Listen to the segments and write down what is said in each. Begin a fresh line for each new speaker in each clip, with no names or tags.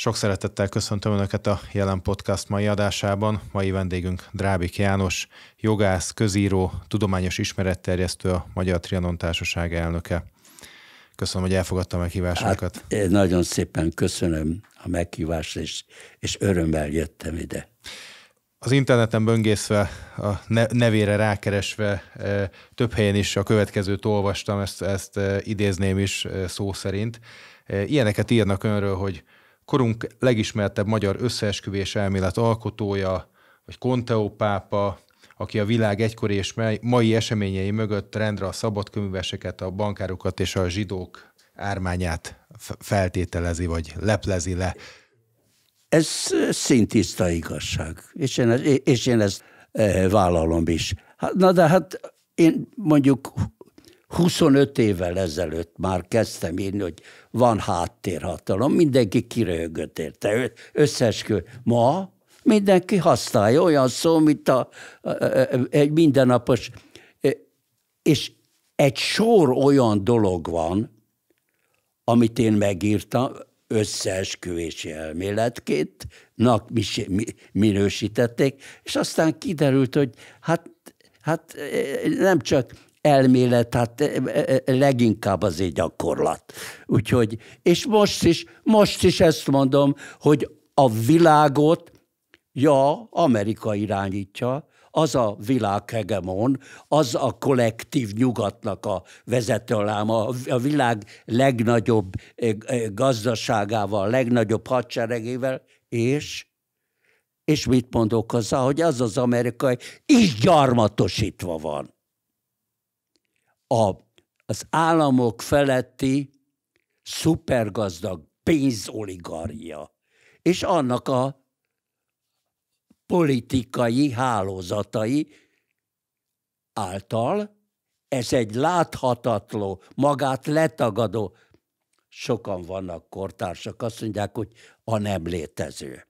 Sok szeretettel köszöntöm Önöket a jelen podcast mai adásában. Mai vendégünk Drábik János, jogász, közíró, tudományos ismeretterjesztő, a Magyar Trianon Társaság elnöke. Köszönöm, hogy elfogadta a meghívásokat.
Hát, nagyon szépen köszönöm a meghívást, és, és örömmel jöttem ide.
Az interneten böngészve, a nevére rákeresve e, több helyen is a következőt olvastam, ezt, ezt e, idézném is e, szó szerint. Ilyeneket írnak önről, hogy korunk legismertebb magyar összeesküvés elmélet alkotója, vagy Konteó pápa, aki a világ egykori és mai eseményei mögött rendre a szabad a bankárokat és a zsidók ármányát feltételezi, vagy leplezi le. Ez szintiszta igazság,
és én, és én ezt eh, vállalom is. Hát, na de hát én mondjuk 25 évvel ezelőtt már kezdtem írni, hogy van háttérhatalom, mindenki kiröhögött érte, összeskül. Ma mindenki használja olyan szó, mint a, egy mindennapos, és egy sor olyan dolog van, amit én megírtam, összeesküvési elméletként, nak minősítették, és aztán kiderült, hogy hát, hát nem csak elmélet, tehát e, e, e, leginkább az egy gyakorlat. Úgyhogy, és most is, most is ezt mondom, hogy a világot, ja, Amerika irányítja, az a világhegemon, az a kollektív nyugatnak a vezetőláma, a világ legnagyobb gazdaságával, legnagyobb hadseregével, és és mit mondok hozzá, hogy az az amerikai is gyarmatosítva van a, az államok feletti szupergazdag pénzoligarja, és annak a politikai hálózatai által ez egy láthatatlan, magát letagadó, sokan vannak kortársak, azt mondják, hogy a nem létező.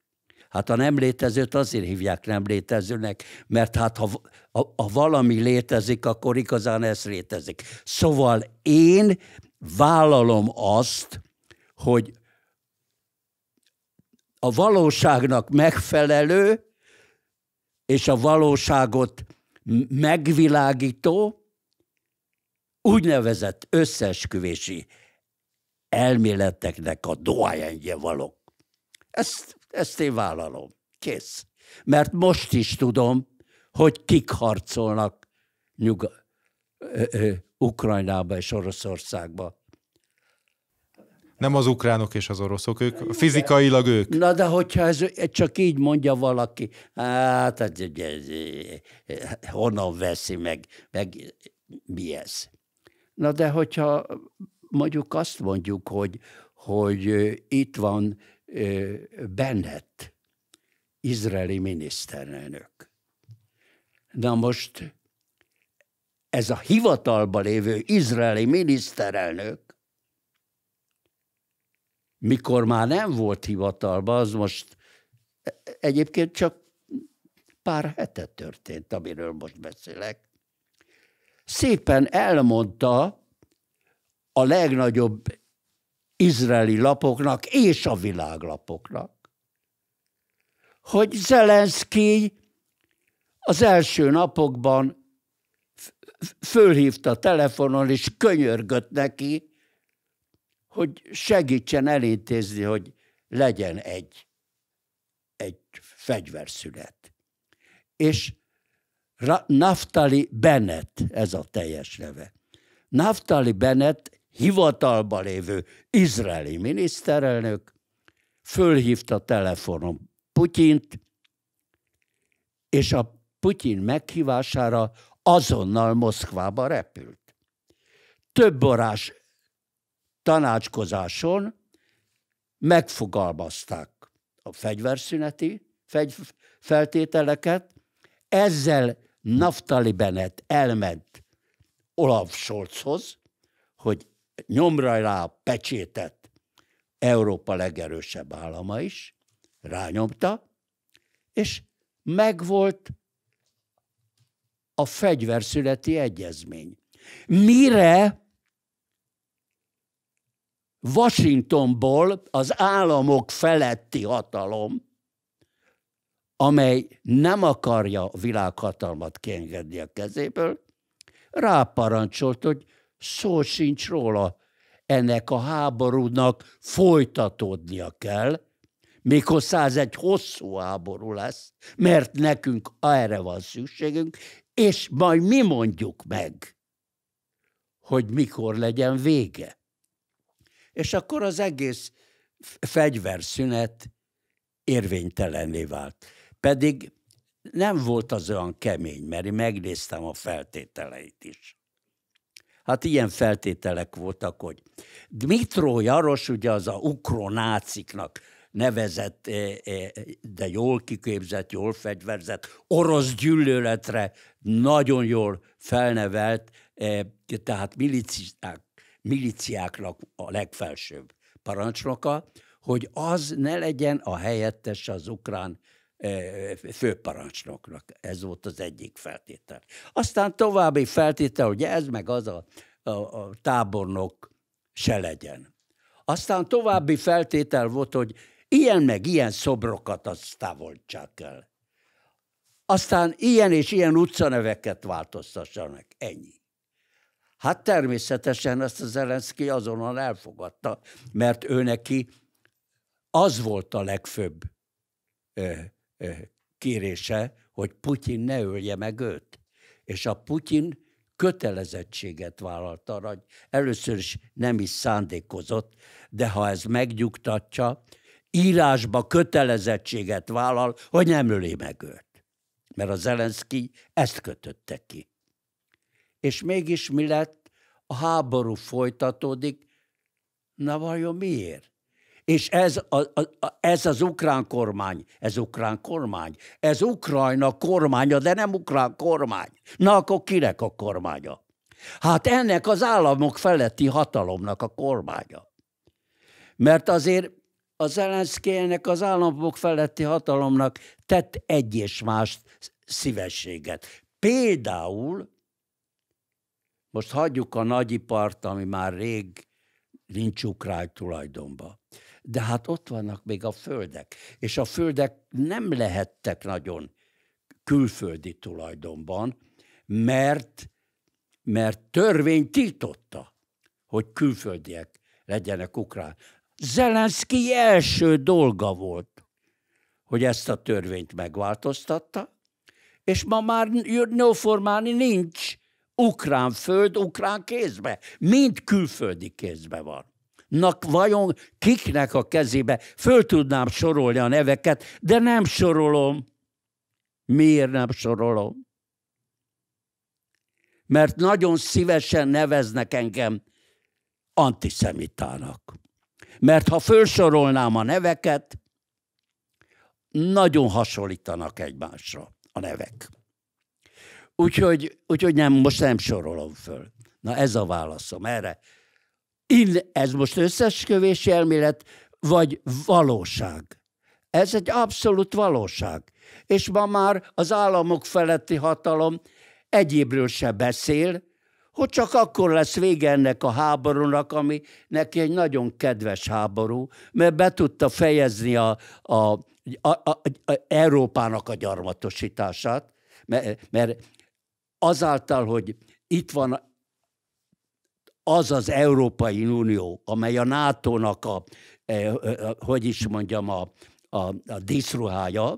Hát a nem létezőt azért hívják nem létezőnek, mert hát ha, ha, ha valami létezik, akkor igazán ez létezik. Szóval én vállalom azt, hogy a valóságnak megfelelő és a valóságot megvilágító úgynevezett összeesküvési elméleteknek a doájengye valok. Ezt ezt én vállalom. Kész. Mert most is tudom, hogy kik harcolnak nyug- ö, ö, Ukrajnába és Oroszországba.
Nem az ukránok és az oroszok, ők fizikailag ők.
Na de hogyha ez csak így mondja valaki, hát ez, ez, ez, ez honnan veszi meg, meg mi ez? Na de hogyha mondjuk azt mondjuk, hogy, hogy itt van Bennett, izraeli miniszterelnök. Na most ez a hivatalba lévő izraeli miniszterelnök, mikor már nem volt hivatalba, az most e, egyébként csak pár hete történt, amiről most beszélek, szépen elmondta a legnagyobb izraeli lapoknak és a világlapoknak, hogy Zelenszki az első napokban fölhívta telefonon, és könyörgött neki, hogy segítsen elintézni, hogy legyen egy, egy fegyverszület. És Naftali Bennett, ez a teljes neve. Naftali Bennett hivatalba lévő izraeli miniszterelnök fölhívta telefonon Putyint, és a Putyin meghívására azonnal Moszkvába repült. Több orás tanácskozáson megfogalmazták a fegyverszüneti fegy feltételeket, ezzel Naftali Bennett elment Olaf Scholzhoz, hogy nyomra rá a pecsétet Európa legerősebb állama is, rányomta, és megvolt a fegyverszületi egyezmény. Mire Washingtonból az államok feletti hatalom, amely nem akarja világhatalmat kiengedni a kezéből, ráparancsolt, hogy Szó sincs róla. Ennek a háborúnak folytatódnia kell, méghozzá ez egy hosszú háború lesz, mert nekünk erre van szükségünk, és majd mi mondjuk meg, hogy mikor legyen vége. És akkor az egész fegyverszünet érvénytelenné vált. Pedig nem volt az olyan kemény, mert én megnéztem a feltételeit is. Hát ilyen feltételek voltak, hogy Dmitró Jaros ugye az a ukronáciknak nevezett, eh, eh, de jól kiképzett, jól fegyverzett, orosz gyűlöletre nagyon jól felnevelt, eh, tehát miliciák, miliciáknak a legfelsőbb parancsnoka, hogy az ne legyen a helyettes az ukrán E, főparancsnoknak. Ez volt az egyik feltétel. Aztán további feltétel, hogy ez meg az a, a, a tábornok se legyen. Aztán további feltétel volt, hogy ilyen meg ilyen szobrokat az távolítsák el. Aztán ilyen és ilyen utcaneveket változtassanak. Ennyi. Hát természetesen ezt az Zelenszky azonnal elfogadta, mert ő neki az volt a legfőbb kérése, hogy Putyin ne ölje meg őt. És a Putyin kötelezettséget vállalt arra, hogy először is nem is szándékozott, de ha ez megnyugtatja, írásba kötelezettséget vállal, hogy nem öli meg őt. Mert a Zelenszky ezt kötötte ki. És mégis mi lett? A háború folytatódik. Na vajon miért? És ez, a, a, ez az ukrán kormány, ez ukrán kormány, ez Ukrajna kormánya, de nem ukrán kormány. Na akkor kinek a kormánya? Hát ennek az államok feletti hatalomnak a kormánya. Mert azért a Zelenszky ennek az államok feletti hatalomnak tett egy és más szívességet. Például, most hagyjuk a nagyipart, ami már rég nincs ukrán tulajdonban de hát ott vannak még a földek, és a földek nem lehettek nagyon külföldi tulajdonban, mert, mert törvény tiltotta, hogy külföldiek legyenek ukrán. Zelenszky első dolga volt, hogy ezt a törvényt megváltoztatta, és ma már jönnőformálni nincs ukrán föld ukrán kézbe, mind külföldi kézbe van nak vajon kiknek a kezébe? Föl tudnám sorolni a neveket, de nem sorolom. Miért nem sorolom? Mert nagyon szívesen neveznek engem antiszemitának. Mert ha fölsorolnám a neveket, nagyon hasonlítanak egymásra a nevek. Úgyhogy, úgyhogy nem, most nem sorolom föl. Na ez a válaszom erre. In, ez most összesküvési elmélet, vagy valóság. Ez egy abszolút valóság. És ma már az államok feletti hatalom egyébről se beszél, hogy csak akkor lesz vége ennek a háborúnak, ami neki egy nagyon kedves háború, mert be tudta fejezni a, a, a, a, a Európának a gyarmatosítását, mert, mert azáltal, hogy itt van az az Európai Unió, amely a NATO-nak a, e, e, hogy is mondjam, a, a, a díszruhája,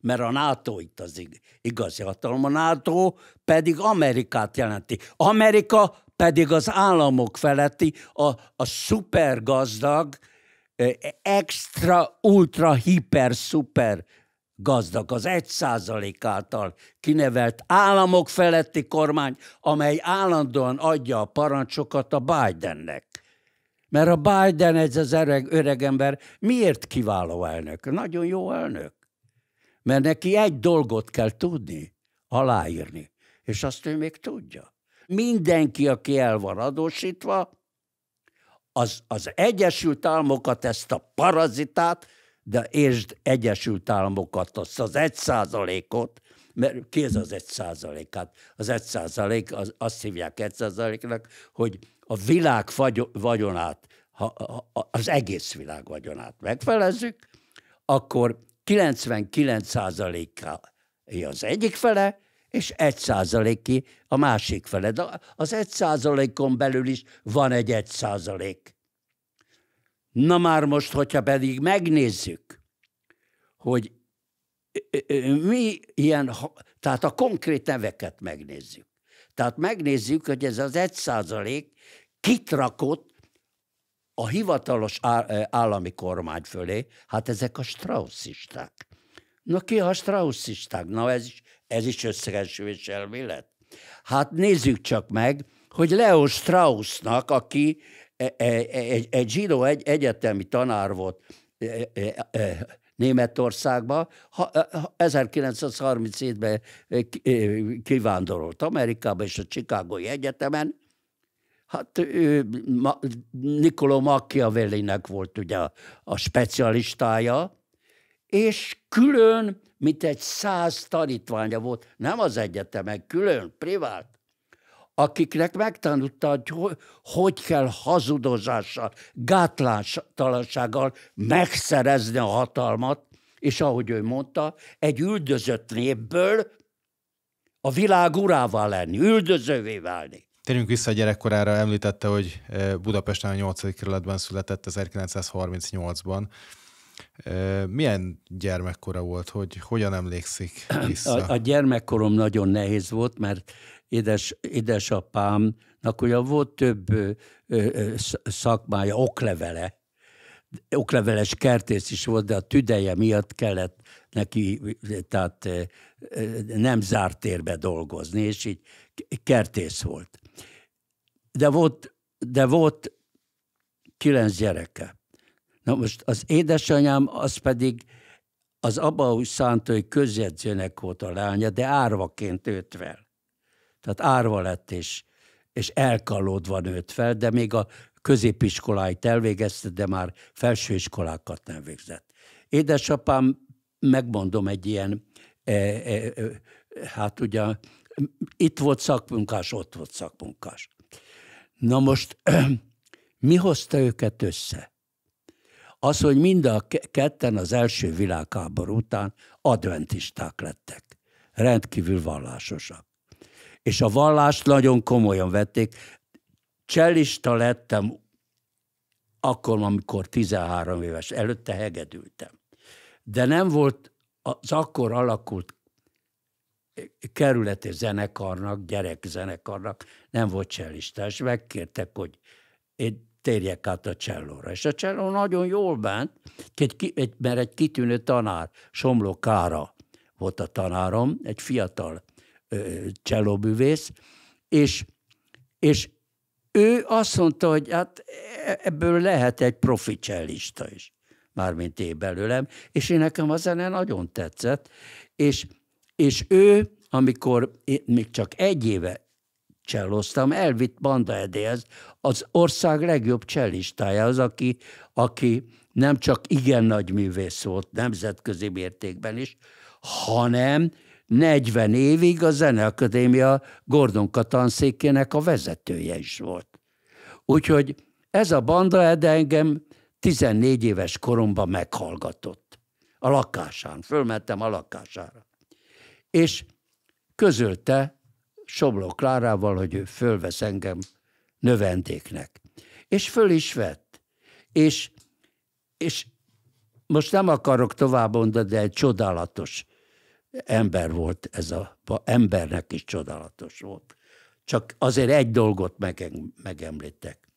mert a NATO itt az igazi hatalom, a NATO pedig Amerikát jelenti. Amerika pedig az államok feletti, a, a szupergazdag, e, extra, ultra, hiper, szuper gazdag, az egy százalék által kinevelt államok feletti kormány, amely állandóan adja a parancsokat a Bidennek. Mert a Biden, ez az öreg, öreg ember, miért kiváló elnök? Nagyon jó elnök. Mert neki egy dolgot kell tudni, aláírni, és azt ő még tudja. Mindenki, aki el van adósítva, az, az Egyesült Államokat, ezt a parazitát de értsd Egyesült Államokat, azt az egy százalékot, mert ki ez az egy százalék? Hát az egy százalék, az, azt hívják egy százaléknak, hogy a világ vagyonát, ha, ha, az egész világ vagyonát megfelezzük, akkor 99 százaléka az egyik fele, és 1 százaléki a másik fele. De az 1 százalékon belül is van egy 1 százalék Na már most, hogyha pedig megnézzük, hogy mi ilyen, tehát a konkrét neveket megnézzük. Tehát megnézzük, hogy ez az egy százalék kit rakott a hivatalos állami kormány fölé, hát ezek a strausszisták. Na ki a strausszisták? Na ez is, ez is összegesülés elmélet. Hát nézzük csak meg, hogy Leo Straussnak, aki egy, e, e, egy, egy zsidó egy, egyetemi tanár volt e, Németországba, 1937-ben kivándorolt Amerikába és a Csikágoi Egyetemen, Hát ő, Ma, Nicolò volt ugye a, a specialistája, és külön, mint egy száz tanítványa volt, nem az egyetemen, külön, privát, akiknek megtanulta, hogy hogy, kell hazudozással, gátlástalansággal megszerezni a hatalmat, és ahogy ő mondta, egy üldözött népből a világ urává lenni, üldözővé válni.
Térjünk vissza a gyerekkorára, említette, hogy e, Budapesten a 8. kerületben született 1938-ban. E, milyen gyermekkora volt, hogy hogyan emlékszik vissza? A, a
gyermekkorom nagyon nehéz volt, mert édes, édesapámnak ugye volt több ö, ö, szakmája, oklevele, okleveles kertész is volt, de a tüdeje miatt kellett neki, tehát nem zárt térbe dolgozni, és így kertész volt. De volt, de volt kilenc gyereke. Na most az édesanyám, az pedig az abba úgy szánt, hogy közjegyzőnek volt a lánya, de árvaként őt tehát árva lett és, és elkalódva nőtt fel, de még a középiskoláit elvégezte, de már felsőiskolákat nem végzett. Édesapám, megmondom, egy ilyen, e, e, e, hát ugye itt volt szakmunkás, ott volt szakmunkás. Na most mi hozta őket össze? Az, hogy mind a ketten az első világháború után adventisták lettek. Rendkívül vallásosak és a vallást nagyon komolyan vették. Cselista lettem akkor, amikor 13 éves, előtte hegedültem. De nem volt az akkor alakult kerületi zenekarnak, gyerekzenekarnak nem volt cellista, és megkértek, hogy én térjek át a csellóra. És a cselló nagyon jól bánt, mert egy kitűnő tanár, Somló Kára volt a tanárom, egy fiatal cselóbűvész, és, és ő azt mondta, hogy hát e, ebből lehet egy profi csellista is, mármint én belőlem, és én nekem a zene nagyon tetszett, és, és ő, amikor én még csak egy éve cselloztam, elvitt Banda Edéhez, az ország legjobb az aki, aki nem csak igen nagy művész volt nemzetközi mértékben is, hanem 40 évig a Zeneakadémia Gordon tanszékének a vezetője is volt. Úgyhogy ez a banda de engem 14 éves koromban meghallgatott. A lakásán, fölmentem a lakására. És közölte Sobló Klárával, hogy ő fölvesz engem növendéknek. És föl is vett. És, és most nem akarok tovább mondani, de egy csodálatos ember volt ez a, embernek is csodálatos volt. Csak azért egy dolgot megemlítek.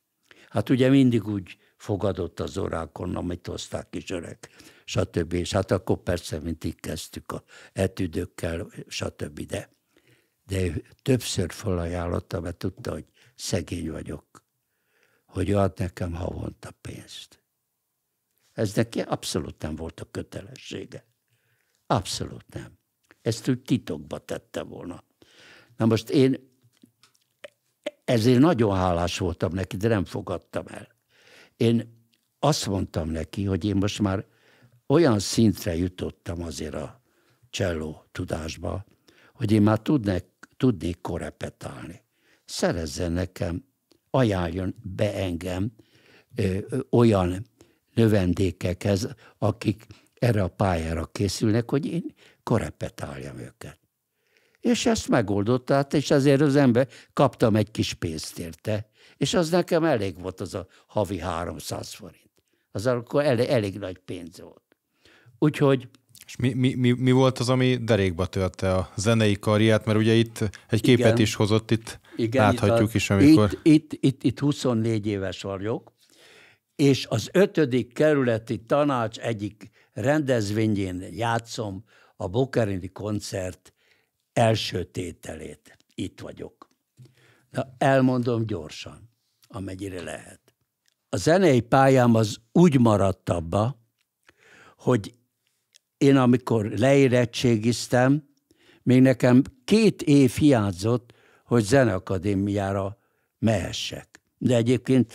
Hát ugye mindig úgy fogadott az orákon, amit hozták kis öreg, stb. És hát akkor persze így kezdtük a etüdőkkel, stb. De, de ő többször felajánlotta, mert tudta, hogy szegény vagyok, hogy ad nekem havonta pénzt. Ez neki abszolút nem volt a kötelessége. Abszolút nem ezt ő titokba tette volna. Na most én ezért nagyon hálás voltam neki, de nem fogadtam el. Én azt mondtam neki, hogy én most már olyan szintre jutottam azért a cselló tudásba, hogy én már tudnék, tudnék korepetálni. Szerezzen nekem, ajánljon be engem ö, ö, olyan növendékekhez, akik erre a pályára készülnek, hogy én korepetáljam őket. És ezt megoldotta, hát és azért az ember kaptam egy kis pénzt érte, és az nekem elég volt az a havi 300 forint. Az akkor elég, elég nagy pénz volt.
Úgyhogy és mi, mi, mi, mi volt az, ami derékba törte a zenei karriát? Mert ugye itt egy képet igen, is hozott, itt igen, láthatjuk itt a, is, amikor...
Itt, itt, itt, itt 24 éves vagyok, és az ötödik kerületi tanács egyik rendezvényén játszom a Bokerini koncert első tételét. Itt vagyok. Na, elmondom gyorsan, amennyire lehet. A zenei pályám az úgy maradt abba, hogy én amikor leérettségiztem, még nekem két év hiányzott, hogy zeneakadémiára mehessek de egyébként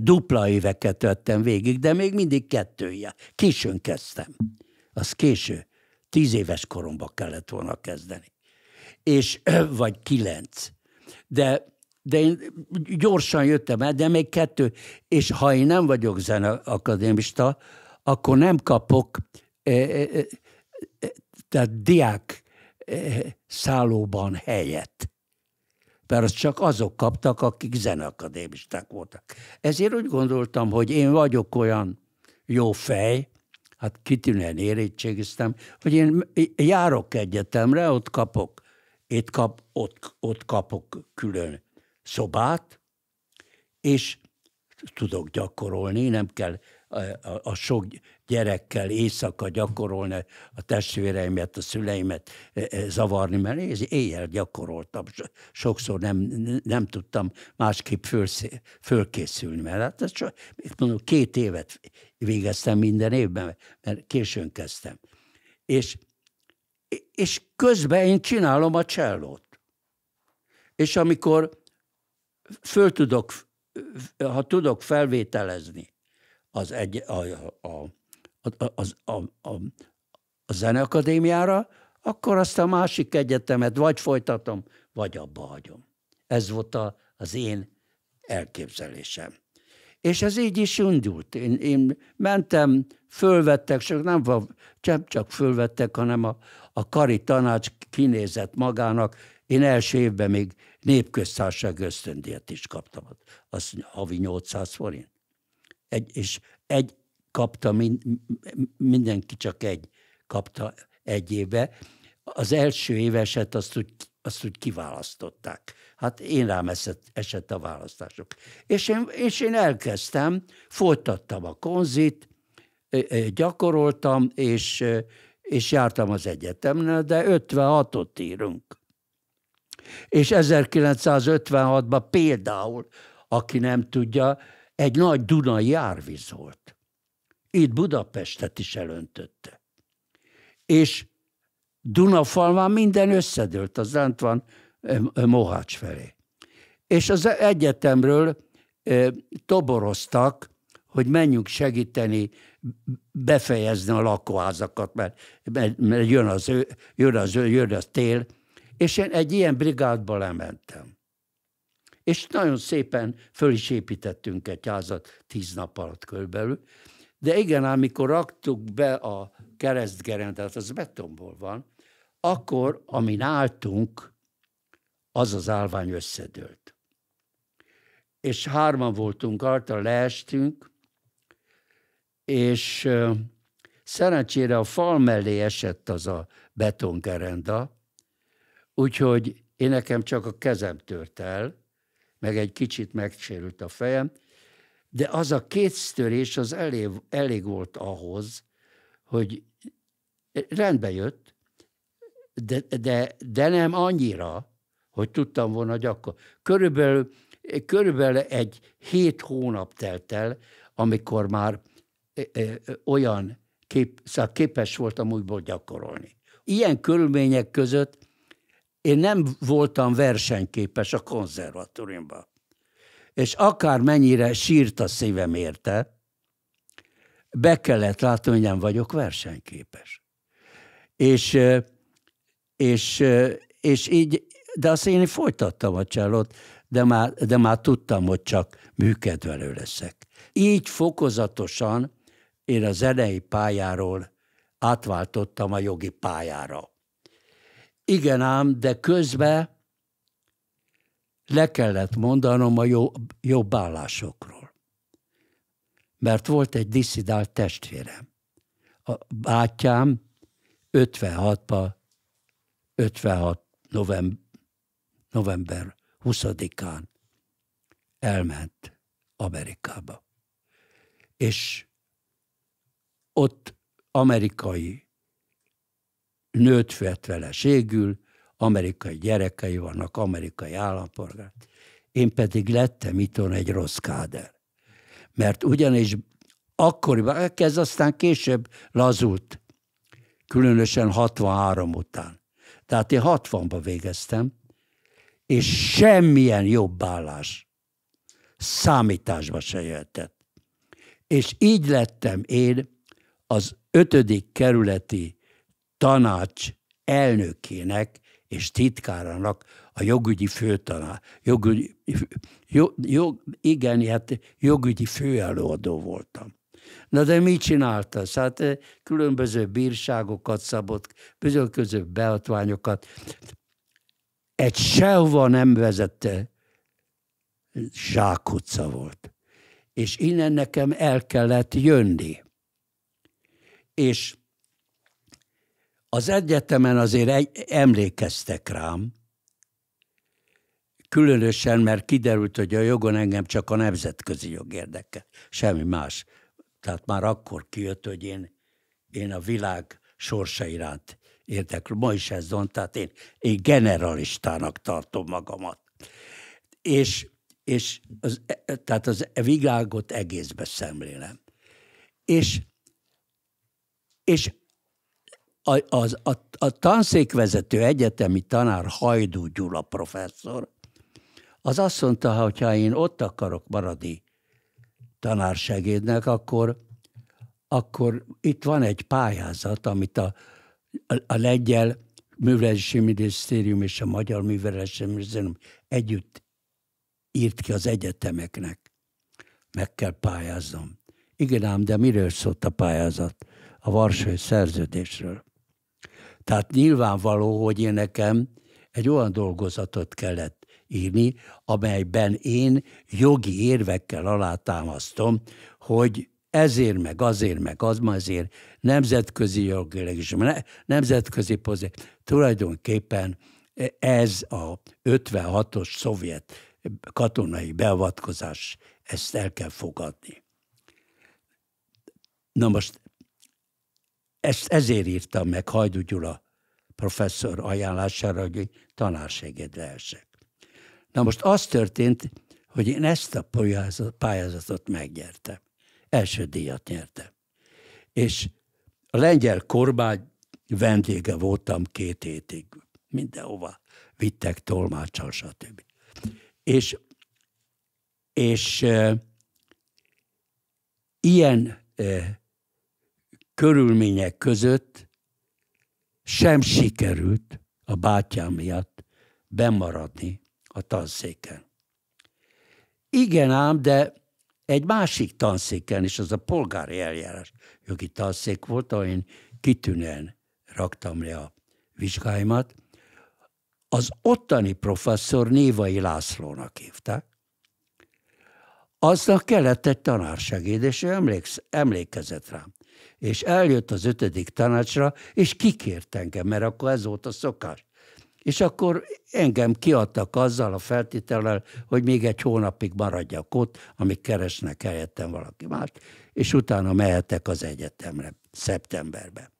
dupla éveket vettem végig, de még mindig kettője. Későn kezdtem. Az késő. Tíz éves koromban kellett volna kezdeni. És, vagy kilenc. De, de én gyorsan jöttem el, de még kettő. És ha én nem vagyok zeneakadémista, akkor nem kapok, tehát diák szállóban helyet. Persze csak azok kaptak, akik zeneakadémisták voltak. Ezért úgy gondoltam, hogy én vagyok olyan jó fej, hát kitűnően érettségiztem, hogy én járok egyetemre, ott kapok, itt kap, ott, ott kapok külön szobát, és tudok gyakorolni, nem kell a, a, a sok gyerekkel éjszaka gyakorolni a testvéreimet, a szüleimet e, e, zavarni, mert éjjel gyakoroltam. Sokszor nem, nem tudtam másképp föl, fölkészülni, mert hát ez csak, mondom, két évet végeztem minden évben, mert későn kezdtem. És, és közben én csinálom a csellót. És amikor föl tudok, ha tudok felvételezni, az egy, a, a, a, az, a, a, a zeneakadémiára, akkor azt a másik egyetemet vagy folytatom, vagy abba hagyom. Ez volt a, az én elképzelésem. És ez így is indult. Én, én mentem, fölvettek, csak nem csak, csak fölvettek, hanem a, a kari tanács kinézett magának. Én első évben még népköztársaság ösztöndíjat is kaptam, azt havi 800 forint. Egy, és egy kapta, mind, mindenki csak egy kapta egy éve Az első éveset azt úgy, azt úgy kiválasztották. Hát én rám esett, esett a választások. És én, és én elkezdtem, folytattam a konzit, gyakoroltam, és, és jártam az egyetemre, de 56-ot írunk. És 1956-ban például, aki nem tudja, egy nagy Dunai járvíz volt. Itt Budapestet is elöntötte. És Dunafalván minden összedőlt, az lent van Mohács felé. És az egyetemről toboroztak, hogy menjünk segíteni befejezni a lakóházakat, mert, mert, mert jön, az, jön, az, jön az tél. És én egy ilyen brigádba lementem és nagyon szépen föl is építettünk egy házat tíz nap alatt körülbelül. De igen, amikor raktuk be a keresztgerendet, az betonból van, akkor, amin álltunk, az az állvány összedőlt. És hárman voltunk arra, leestünk, és szerencsére a fal mellé esett az a betongerenda, úgyhogy én nekem csak a kezem tört el, meg egy kicsit megsérült a fejem, de az a két törés az elég, elég volt ahhoz, hogy rendbe jött, de, de, de nem annyira, hogy tudtam volna gyakor. Körülbelül, körülbelül egy hét hónap telt el, amikor már e, e, olyan kép, szóval képes voltam úgyból gyakorolni. Ilyen körülmények között én nem voltam versenyképes a konzervatóriumban. És akármennyire sírt a szívem érte, be kellett látnom, hogy nem vagyok versenyképes. És, és, és így, de azt én folytattam a csalót, de már, de már tudtam, hogy csak műkedvelő leszek. Így fokozatosan én a zenei pályáról átváltottam a jogi pályára. Igen ám, de közben le kellett mondanom a jó, jobb állásokról. Mert volt egy diszidált testvérem. A bátyám 56-ba, 56 november, november 20-án elment Amerikába. És ott amerikai nőt vett ségül, amerikai gyerekei vannak, amerikai állampolgár. Én pedig lettem itthon egy rossz káder. Mert ugyanis akkoriban, hát ez aztán később lazult, különösen 63 után. Tehát én 60-ba végeztem, és semmilyen jobb állás számításba se jöhetett. És így lettem én az ötödik kerületi tanács elnökének és titkárának a jogügyi főtanár, jogügyi, jog, jog, igen, hát jogügyi főelőadó voltam. Na de mit csináltasz? Hát eh, különböző bírságokat szabott, különböző beadványokat. Egy sehova nem vezette zsákutca volt. És innen nekem el kellett jönni. És az egyetemen azért egy, emlékeztek rám, különösen, mert kiderült, hogy a jogon engem csak a nemzetközi jog érdekel, semmi más. Tehát már akkor kijött, hogy én, én a világ sorsa iránt érdeklő. Ma is ez van, tehát én, én generalistának tartom magamat. És, és az, tehát az világot egészbe szemlélem. És, és a, az, a, a tanszékvezető egyetemi tanár Hajdú Gyula professzor, az azt mondta, hogy ha én ott akarok maradni tanársegédnek, akkor, akkor itt van egy pályázat, amit a, a, a lengyel művelési minisztérium és a magyar művelési minisztérium együtt írt ki az egyetemeknek. Meg kell pályáznom. Igen ám, de miről szólt a pályázat? A Varsói Szerződésről. Tehát nyilvánvaló, hogy én nekem egy olyan dolgozatot kellett írni, amelyben én jogi érvekkel alátámasztom, hogy ezért, meg azért, meg az, ma azért, nemzetközi jogileg is, nemzetközi pozíció. Tulajdonképpen ez a 56-os szovjet katonai beavatkozás, ezt el kell fogadni. Na most ezt ezért írtam meg Hajdú Gyula professzor ajánlására, hogy tanársegéd lehessek. Na most az történt, hogy én ezt a pályázatot megnyertem. Első díjat nyertem. És a lengyel kormány vendége voltam két hétig. Mindenhova vittek tolmácsal, stb. És, és e, ilyen e, körülmények között sem sikerült a bátyám miatt bemaradni a tanszéken. Igen ám, de egy másik tanszéken is, az a polgári eljárás jogi tanszék volt, ahol én kitűnően raktam le a vizsgáimat, az ottani professzor Névai Lászlónak hívták, aznak kellett egy tanársegéd, és ő emléksz, emlékezett rám és eljött az ötödik tanácsra, és kikért engem, mert akkor ez volt a szokás. És akkor engem kiadtak azzal a feltétellel, hogy még egy hónapig maradjak ott, amíg keresnek helyettem valaki más és utána mehetek az egyetemre szeptemberbe.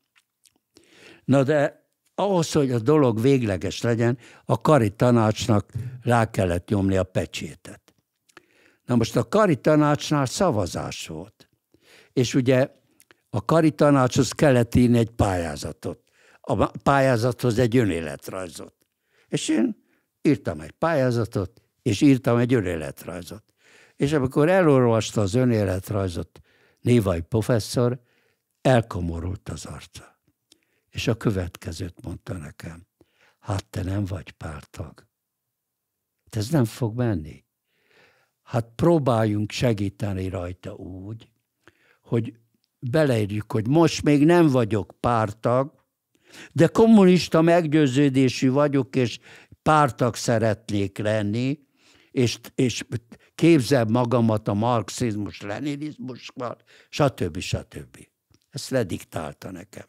Na de ahhoz, hogy a dolog végleges legyen, a kari tanácsnak rá kellett nyomni a pecsétet. Na most a kari tanácsnál szavazás volt. És ugye a tanácshoz kellett írni egy pályázatot. A pályázathoz egy önéletrajzot. És én írtam egy pályázatot, és írtam egy önéletrajzot. És amikor elolvasta az önéletrajzot Névai professzor, elkomorult az arca. És a következőt mondta nekem. Hát te nem vagy pártag. De hát ez nem fog menni. Hát próbáljunk segíteni rajta úgy, hogy beleírjuk, hogy most még nem vagyok pártag, de kommunista meggyőződésű vagyok, és pártag szeretnék lenni, és, és képzel magamat a marxizmus, leninizmusban, stb. stb. Ezt lediktálta nekem.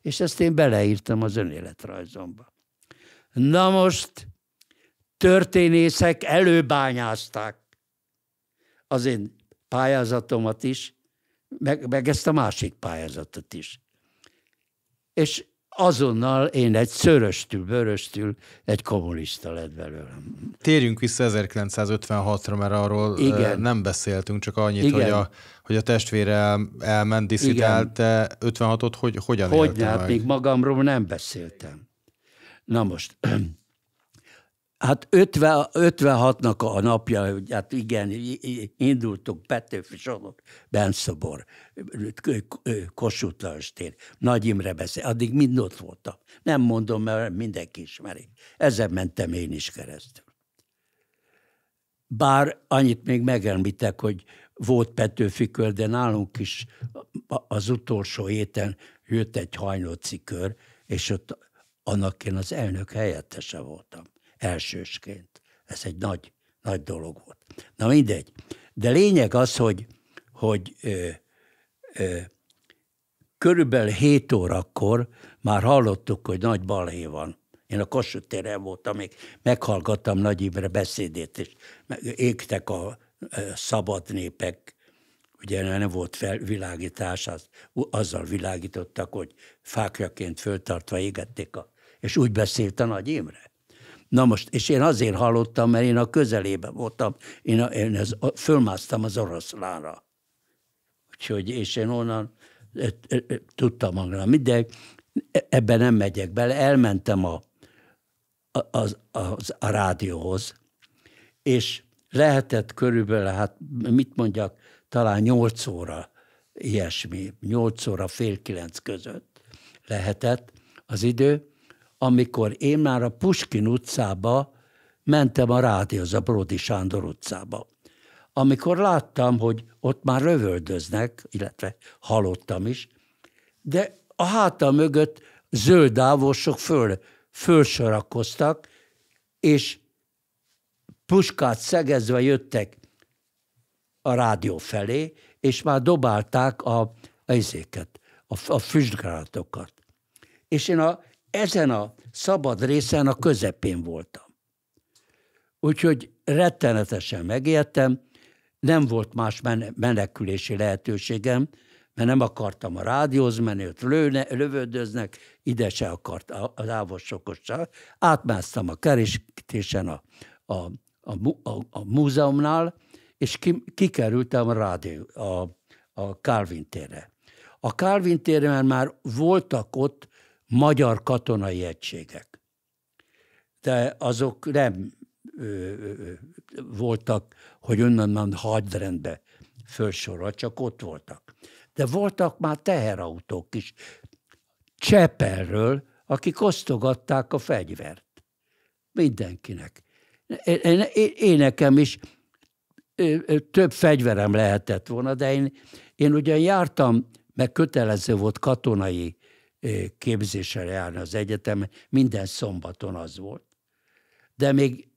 És ezt én beleírtam az önéletrajzomba. Na most történészek előbányázták az én pályázatomat is, meg, meg ezt a másik pályázatot is. És azonnal én egy szöröstül,
vöröstül egy kommunista lett belőlem. Térjünk vissza 1956-ra, mert arról Igen. nem beszéltünk, csak annyit, Igen. hogy a, hogy a testvére elment, diszidálte 56-ot, hogy hogyan Hogy hát még
magamról nem beszéltem. Na most, Hát 56-nak a napja, hogy hát igen, indultunk Petőfi Sonok, Benszobor, Kossuth Lajstér, Nagy Imre beszél, addig mind ott voltam. Nem mondom, mert mindenki ismeri. Ezen mentem én is keresztül. Bár annyit még megelmitek, hogy volt Petőfi kör, de nálunk is az utolsó éten jött egy hajnóci kör, és ott annak én az elnök helyettese voltam elsősként. Ez egy nagy, nagy dolog volt. Na mindegy. De lényeg az, hogy, hogy ö, ö, körülbelül 7 órakor már hallottuk, hogy nagy balhé van. Én a Kossuth téren voltam, még meghallgattam Nagy Imre beszédét, és égtek a szabad népek, ugye nem volt fel, világítás, az, azzal világítottak, hogy fákjaként föltartva égették a... És úgy beszélt a Nagy Imre. Na most, és én azért hallottam, mert én a közelébe voltam, én, a, én ez, a, fölmásztam az oroszlánra. Úgyhogy, és én onnan e, e, e, tudtam magam, de ebben nem megyek bele. Elmentem a, a, az, az, a rádióhoz, és lehetett körülbelül, hát mit mondjak, talán 8 óra, ilyesmi, 8 óra fél kilenc között lehetett az idő, amikor én már a Puskin utcába mentem a az a Bródi Sándor utcába. Amikor láttam, hogy ott már lövöldöznek, illetve halottam is, de a háta mögött zöld ávósok föl, fölsorakoztak, és puskát szegezve jöttek a rádió felé, és már dobálták a, a izéket, a, a füstgránátokat. És én a ezen a szabad részen a közepén voltam. Úgyhogy rettenetesen megértem, nem volt más menekülési lehetőségem, mert nem akartam a rádióz menni, ott lőne, lövöldöznek, ide se akart az ávos sokosság. Átmásztam a kerítésen a, a, a, a, a múzeumnál, és ki, kikerültem a rádió, a, a Calvin térre. A Calvin téren már voltak ott magyar katonai egységek. De azok nem ö, ö, voltak, hogy onnan hadrendbe felsorol, csak ott voltak. De voltak már teherautók is Cseperről, akik osztogatták a fegyvert. Mindenkinek. én, én, én nekem is több fegyverem lehetett volna, de én, én ugyan jártam, meg kötelező volt katonai képzésre járni az egyetem, minden szombaton az volt. De még,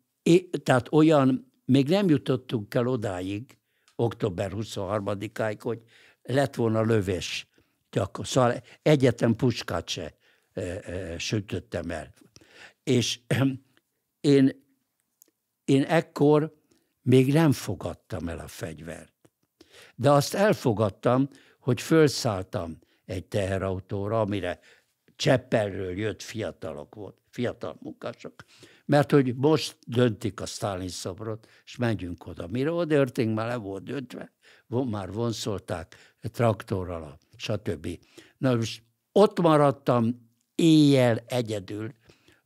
tehát olyan, még nem jutottunk el odáig, október 23-áig, hogy lett volna lövés. Gyakor. Szóval egyetem puskát se sütöttem el. És ehm, én, én ekkor még nem fogadtam el a fegyvert. De azt elfogadtam, hogy fölszálltam egy teherautóra, amire Cseppelről jött fiatalok volt, fiatal munkások, mert hogy most döntik a Stalin szobrot, és megyünk oda. Mire odaértünk, már le volt döntve, már vonszolták traktorral, stb. Na most ott maradtam éjjel egyedül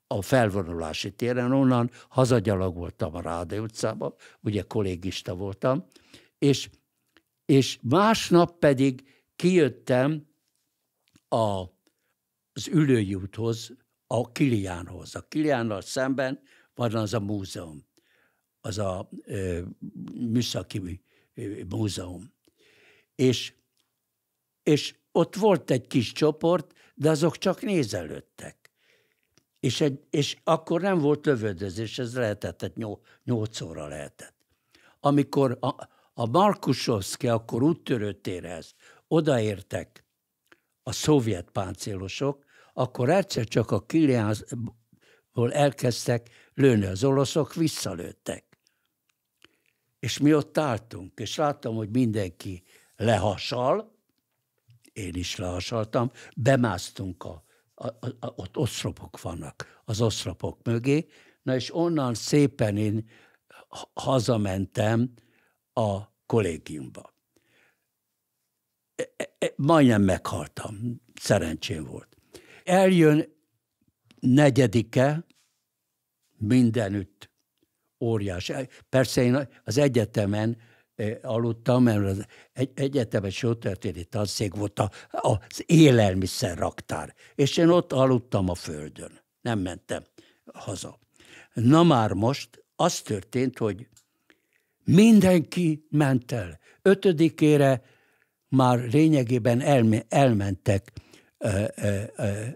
a felvonulási téren, onnan hazagyalog voltam a Ráde utcába, ugye kollégista voltam, és, és másnap pedig kijöttem a, az ülői úthoz, a Kiliánhoz. A Kiliánnal szemben van az a múzeum, az a ö, műszaki ö, múzeum. És, és ott volt egy kis csoport, de azok csak nézelődtek. És, egy, és akkor nem volt lövöldözés, ez lehetett, egy nyol, nyolc óra lehetett. Amikor a, a Markusovszki akkor úttörőtérhez odaértek a szovjet páncélosok, akkor egyszer csak a Kiliánból elkezdtek lőni az oroszok, visszalőttek. És mi ott álltunk, és láttam, hogy mindenki lehasal, én is lehasaltam, bemásztunk a, a, a, a ott oszlopok vannak, az oszlopok mögé, na és onnan szépen én hazamentem a kollégiumba majdnem meghaltam. Szerencsém volt. Eljön negyedike, mindenütt óriás. Persze én az egyetemen eh, aludtam, mert az egy, egyetemes jótörténeti tanszék volt a, az élelmiszer raktár, és én ott aludtam a földön. Nem mentem haza. Na már most az történt, hogy mindenki ment el. Ötödikére már lényegében elme, elmentek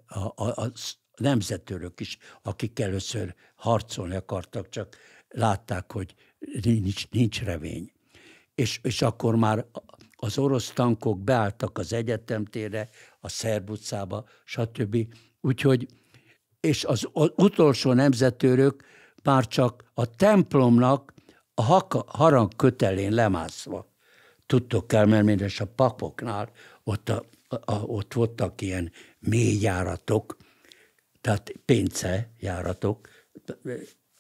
a, a, a nemzetőrök is, akik először harcolni akartak, csak látták, hogy nincs, nincs revény. És, és akkor már az orosz tankok beálltak az egyetemtére, a Szerb utcába, stb. Úgyhogy, és az utolsó nemzetőrök már csak a templomnak a harang kötelén lemászva tudtok kell, mert mindes a papoknál ott, a, a, ott voltak ilyen mély járatok, tehát pénce járatok,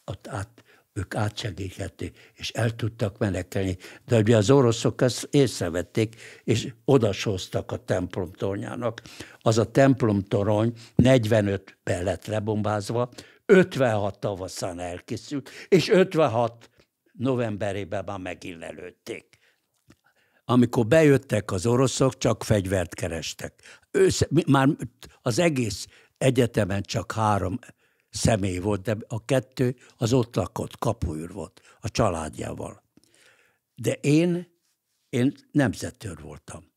ott át, ők átsegíthették, és el tudtak menekelni. De ugye az oroszok ezt észrevették, és odasóztak a templom tornyának. Az a templom torony 45-ben lett lebombázva, 56 tavaszán elkészült, és 56 novemberében már megint lelőtték amikor bejöttek az oroszok, csak fegyvert kerestek. Össze, már az egész egyetemen csak három személy volt, de a kettő az ott lakott, kapujúr volt, a családjával. De én, én nemzetőr voltam.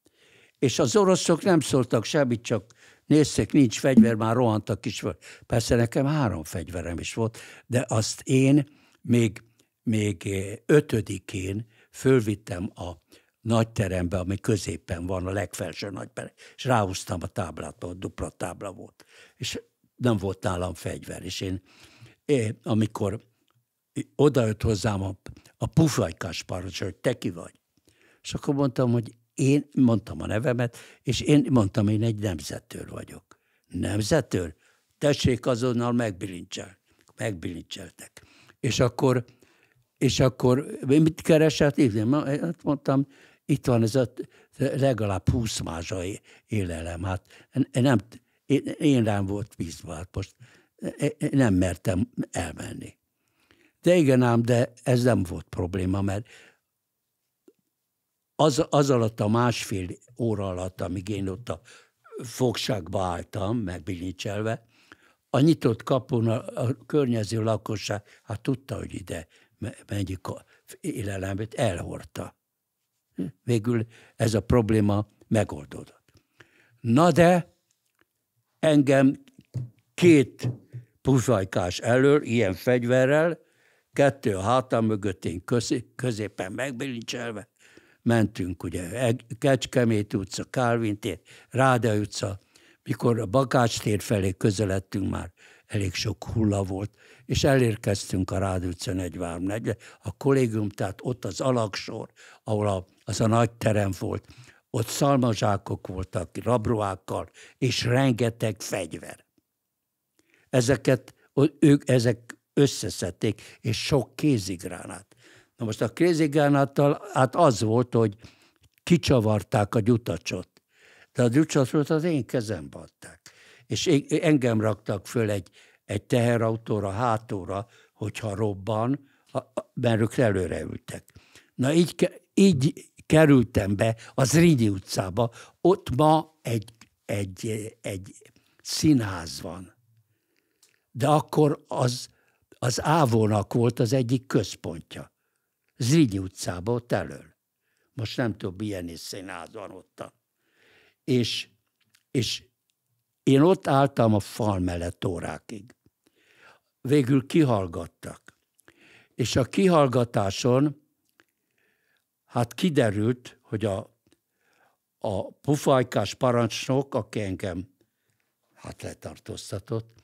És az oroszok nem szóltak semmit, csak nézzék, nincs fegyver, már rohantak is. Persze nekem három fegyverem is volt, de azt én még, még eh, ötödikén fölvittem a nagy terembe, ami középen van, a legfelső nagy terem, és ráhúztam a táblát, a dupla tábla volt. És nem volt nálam fegyver, és én, én amikor jött hozzám a, a pufajkás parancs, hogy te ki vagy, és akkor mondtam, hogy én mondtam a nevemet, és én mondtam, én egy nemzetőr vagyok. Nemzetőr? Tessék azonnal megbilincsel. Megbilincseltek. És akkor és akkor mit keresett? Én hát mondtam, itt van ez a legalább húsz mázsai élelem. Hát nem, én, én rám volt vízbe, hát most e, e, nem mertem elmenni. De igen ám, de ez nem volt probléma, mert az, az alatt a másfél óra alatt, amíg én ott a fogságba álltam, meg bilincselve, a nyitott kapun a, a környező lakosság, hát tudta, hogy ide mennyi élelemet elhordta. Végül ez a probléma megoldódott. Na de engem két puzsajkás elől, ilyen fegyverrel, kettő a hátam mögött, én középen megbilincselve, mentünk ugye Kecskemét utca, Kálvin tér, Ráda utca, mikor a Bakács tér felé közeledtünk már, elég sok hulla volt, és elérkeztünk a Rád utca egy a kollégium, tehát ott az alaksor, ahol a, az a nagy terem volt, ott szalmazsákok voltak, rabruákkal, és rengeteg fegyver. Ezeket ők, ezek összeszedték, és sok kézigránát. Na most a kézigránáttal hát az volt, hogy kicsavarták a gyutacsot, de a gyutacsot az én kezembe adták. És engem raktak föl egy egy teherautóra, hátóra, hogyha robban, mert ők előre ültek. Na így, így kerültem be az Rigi utcába, ott ma egy, egy, egy színház van. De akkor az, az Ávónak volt az egyik központja. Rigi utcába ott elől. Most nem tudom, milyen is színház van ott. És, és én ott álltam a fal mellett órákig. Végül kihallgattak. És a kihallgatáson hát kiderült, hogy a, a pufajkás parancsnok, aki engem hát letartóztatott,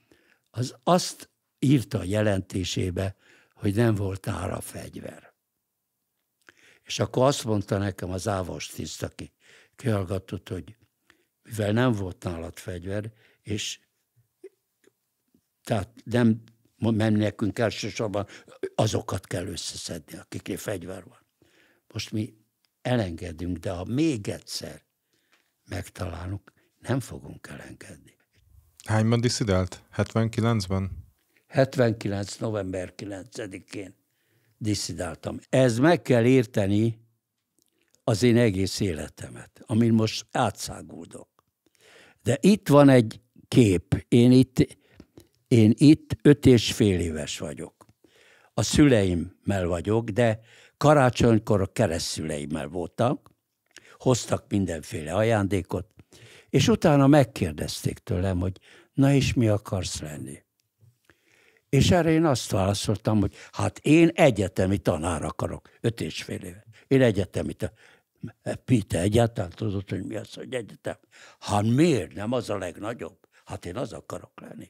az azt írta a jelentésébe, hogy nem volt nála fegyver. És akkor azt mondta nekem az ávos tiszt, aki kihallgatott, hogy mivel nem volt nálad fegyver, és tehát nem mert nekünk elsősorban azokat kell összeszedni, akiknél fegyver van. Most mi elengedünk, de ha még egyszer megtalálunk,
nem fogunk elengedni. Hányban diszidált? 79-ben?
79. november 9-én diszidáltam. Ez meg kell érteni az én egész életemet, amin most átszáguldok. De itt van egy kép. Én itt, én itt öt és fél éves vagyok. A szüleimmel vagyok, de karácsonykor a szüleimmel voltak, hoztak mindenféle ajándékot, és utána megkérdezték tőlem, hogy na és mi akarsz lenni? És erre én azt válaszoltam, hogy hát én egyetemi tanár akarok, öt és fél éve. Én egyetemi tanár. Pite egyáltalán tudod, hogy mi az, hogy egyetem. Hát miért nem az a legnagyobb? Hát én az akarok lenni.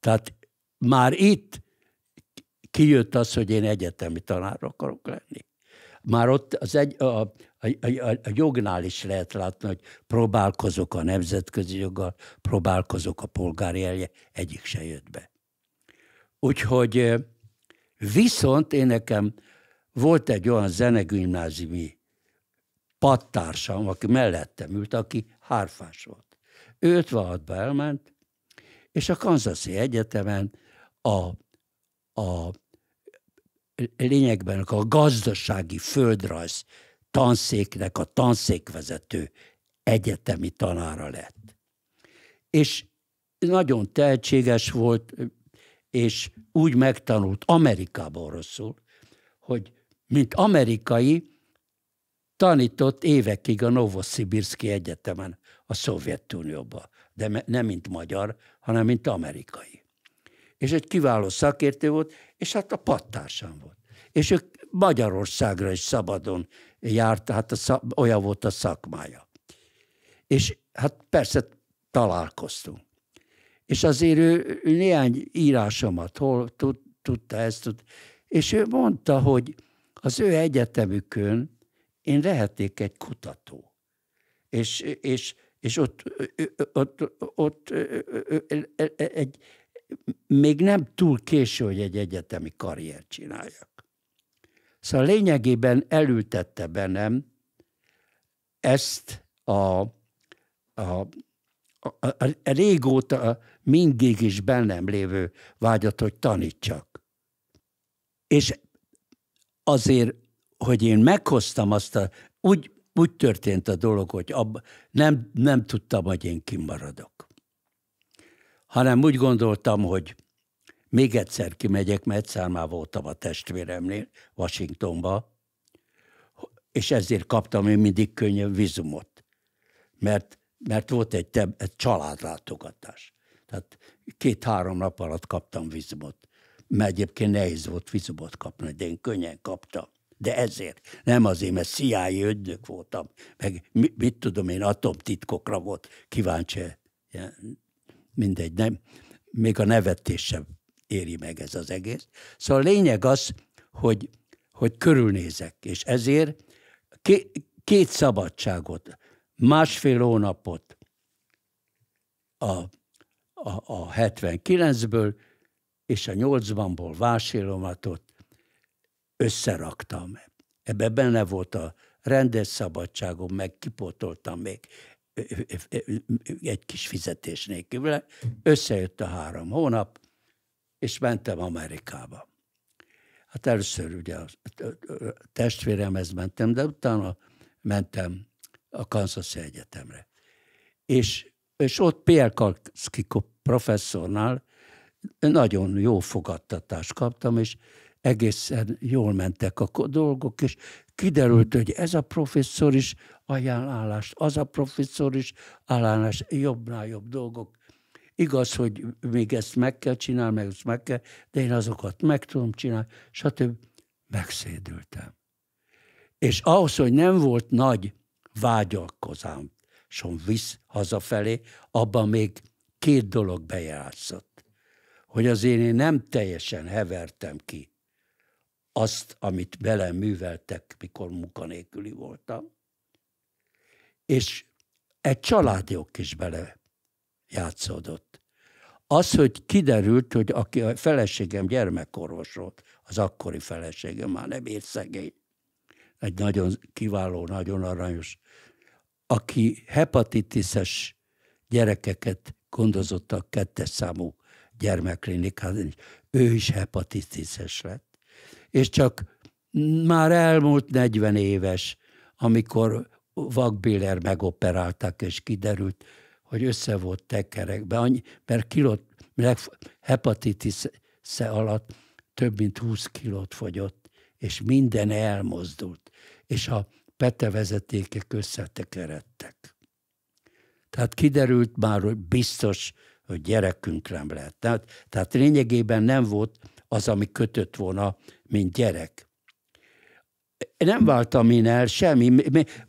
Tehát már itt kijött az, hogy én egyetemi tanár akarok lenni. Már ott az egy, a, a, a, a jognál is lehet látni, hogy próbálkozok a nemzetközi joggal, próbálkozok a polgári elje, egyik se jött be. Úgyhogy eh, viszont én nekem volt egy olyan zenegimnáziumi pattársam, aki mellettem ült, aki hárfás volt. Ő 56-ba elment, és a Kansasi Egyetemen a, a lényegben a gazdasági földrajz tanszéknek a tanszékvezető egyetemi tanára lett. És nagyon tehetséges volt, és úgy megtanult Amerikában rosszul, hogy mint amerikai, tanított évekig a Novoszibirszki Egyetemen a Szovjetunióban, de nem mint magyar, hanem mint amerikai. És egy kiváló szakértő volt, és hát a pattársam volt. És ő Magyarországra is szabadon járt, hát a szab- olyan volt a szakmája. És hát persze találkoztunk. És azért ő, ő néhány írásomat hol tud, tudta ezt, tud, és ő mondta, hogy az ő egyetemükön én lehetnék egy kutató. És, és, és ott, ott, ott egy, még nem túl késő, hogy egy egyetemi karriert csináljak. Szóval lényegében elültette bennem ezt a, a a, a, a régóta a mindig is bennem lévő vágyat, hogy tanítsak. És azért, hogy én meghoztam azt a... Úgy, úgy történt a dolog, hogy ab, nem, nem tudtam, hogy én kimaradok. Hanem úgy gondoltam, hogy még egyszer kimegyek, mert egyszer már voltam a testvéremnél Washingtonba, és ezért kaptam én mindig könnyű vizumot. Mert, mert volt egy, egy családlátogatás. Tehát két-három nap alatt kaptam vizumot mert egyébként nehéz volt vizumot kapni, de én könnyen kaptam. De ezért, nem azért, mert CIA ödnök voltam, meg mit, tudom én, atomtitkokra volt kíváncsi. mindegy, nem. Még a nevetés sem éri meg ez az egész. Szóval a lényeg az, hogy, hogy körülnézek, és ezért két szabadságot, másfél hónapot a, a, a 79-ből, és a nyolcbanból vásiromatot összeraktam. Ebbe benne volt a rendes szabadságom, meg kipotoltam még egy kis fizetés nélkül. Összejött a három hónap, és mentem Amerikába. Hát először ugye a testvéremhez mentem, de utána mentem a Kansas Egyetemre. És, és ott Pierre Kalski professzornál nagyon jó fogadtatást kaptam, és egészen jól mentek a dolgok, és kiderült, hogy ez a professzor is ajánlást, az a professzor is ajánlás, jobbnál jobb dolgok. Igaz, hogy még ezt meg kell csinálni, meg ezt meg kell, de én azokat meg tudom csinálni, stb. Megszédültem. És ahhoz, hogy nem volt nagy vágyalkozásom visz hazafelé, abban még két dolog bejátszott hogy azért én nem teljesen hevertem ki azt, amit velem műveltek, mikor munkanélküli voltam. És egy családi ok is bele játszódott. Az, hogy kiderült, hogy aki a feleségem gyermekorvos volt, az akkori feleségem már nem ért szegény. Egy nagyon kiváló, nagyon aranyos, aki hepatitises gyerekeket gondozott a kettes számú gyermekklinikát, ő is hepatitiszes lett. És csak már elmúlt 40 éves, amikor Vagbiller megoperálták, és kiderült, hogy össze volt tekerekbe, annyi, mert kilót, hepatitis alatt több mint 20 kilót fogyott, és minden elmozdult, és a petevezetékek összetekerettek. Tehát kiderült már, hogy biztos hogy gyerekünk nem lehet. Tehát, tehát lényegében nem volt az, ami kötött volna, mint gyerek. Nem váltam én el semmi,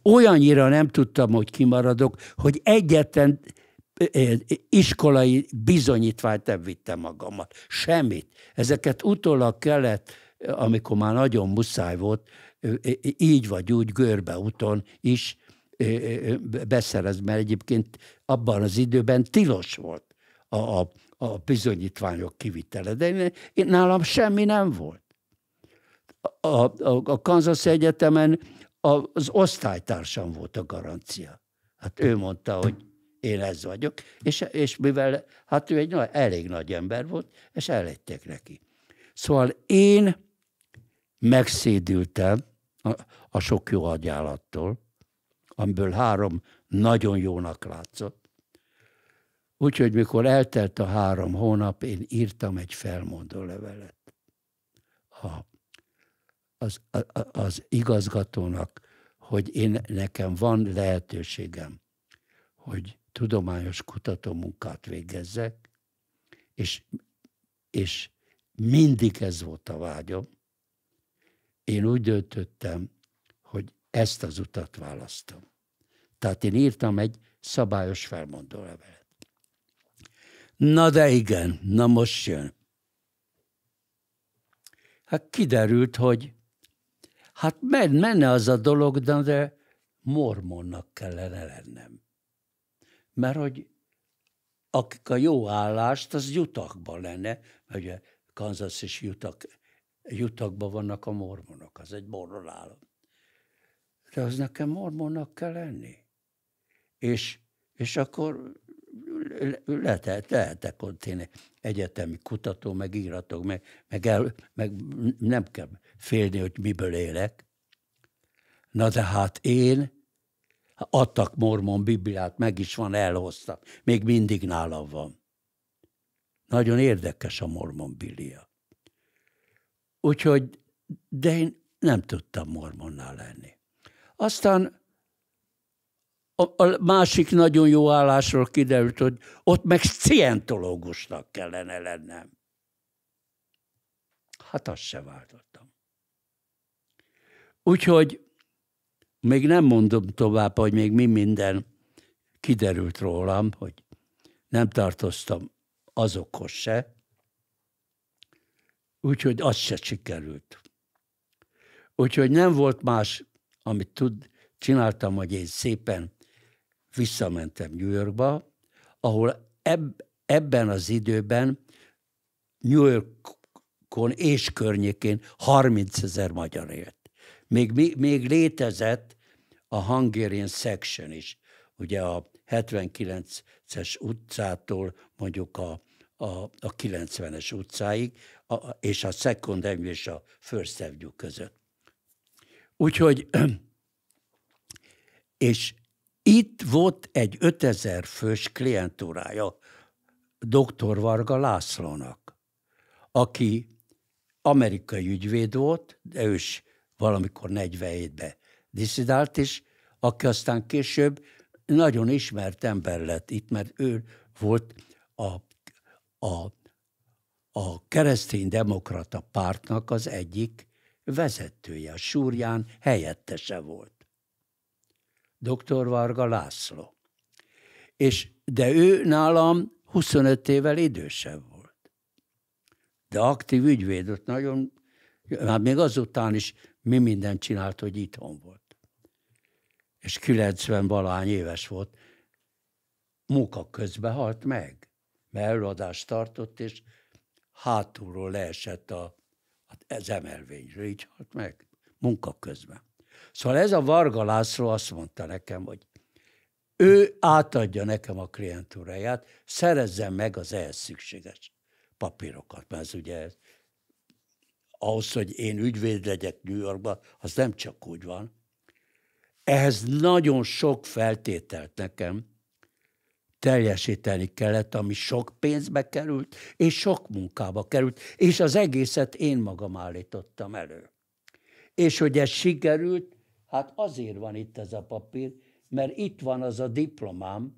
olyannyira nem tudtam, hogy kimaradok, hogy egyetlen iskolai bizonyítványt nem vittem magammal. Semmit. Ezeket utólag kellett, amikor már nagyon muszáj volt, így vagy úgy görbe úton is beszerez, mert egyébként abban az időben tilos volt a, a, a bizonyítványok kivitele. De én, én, nálam semmi nem volt. A, a, a Kansas Egyetemen az osztálytársam volt a garancia. Hát ő mondta, hogy én ez vagyok, és, és mivel hát ő egy nagy, elég nagy ember volt, és elégték neki. Szóval én megszédültem a, a sok jó agyállattól, amiből három nagyon jónak látszott, Úgyhogy mikor eltelt a három hónap, én írtam egy felmondó levelet a, az, a, az igazgatónak, hogy én nekem van lehetőségem, hogy tudományos kutató munkát végezzek, és, és mindig ez volt a vágyom. Én úgy döntöttem, hogy ezt az utat választom. Tehát én írtam egy szabályos felmondó levelet. Na de igen, na most jön. Hát kiderült, hogy hát men, menne az a dolog, de, de mormonnak kellene lennem. Mert hogy akik a jó állást, az jutakban lenne, mert ugye Kansas és jutak, jutakban vannak a mormonok, az egy mormon állam. De az nekem mormonnak kell lenni. És, és akkor lehetett, lehetek ott én egyetemi kutató, meg íratok, meg, meg, el, meg nem kell félni, hogy miből élek. Na de hát én, adtak mormon bibliát, meg is van, elhoztak. Még mindig nálam van. Nagyon érdekes a mormon biblia. Úgyhogy, de én nem tudtam mormonnál lenni. Aztán a, a másik nagyon jó állásról kiderült, hogy ott meg szientológusnak kellene lennem. Hát azt se váltottam. Úgyhogy még nem mondom tovább, hogy még mi minden kiderült rólam, hogy nem tartoztam azokhoz se, úgyhogy az se sikerült. Úgyhogy nem volt más, amit tud, csináltam, hogy én szépen visszamentem New Yorkba, ahol eb, ebben az időben New Yorkon és környékén 30 ezer magyar élt. Még, még létezett a Hungarian Section is, ugye a 79-es utcától mondjuk a, a, a 90-es utcáig, a, és a Second Avenue és a First Avenue között. Úgyhogy, és itt volt egy 5000 fős klientúrája dr. Varga Lászlónak, aki amerikai ügyvéd volt, de ő is valamikor 47-ben diszidált is, aki aztán később nagyon ismert ember lett itt, mert ő volt a, a, a keresztény demokrata pártnak az egyik vezetője, a Súrján helyettese volt dr. Varga László. És, de ő nálam 25 évvel idősebb volt. De aktív ügyvéd, ott nagyon, már hát még azután is mi mindent csinált, hogy itthon volt. És 90 valány éves volt. Munka közben halt meg, mert előadást tartott, és hátulról leesett a, az hát emelvényről, így halt meg, munka közben. Szóval ez a Varga László azt mondta nekem, hogy ő átadja nekem a klientúráját, szerezzen meg az ehhez szükséges papírokat, mert ez ugye ahhoz, hogy én ügyvéd legyek New Yorkban, az nem csak úgy van. Ehhez nagyon sok feltételt nekem teljesíteni kellett, ami sok pénzbe került, és sok munkába került, és az egészet én magam állítottam elő. És hogy ez sikerült, Hát azért van itt ez a papír, mert itt van az a diplomám,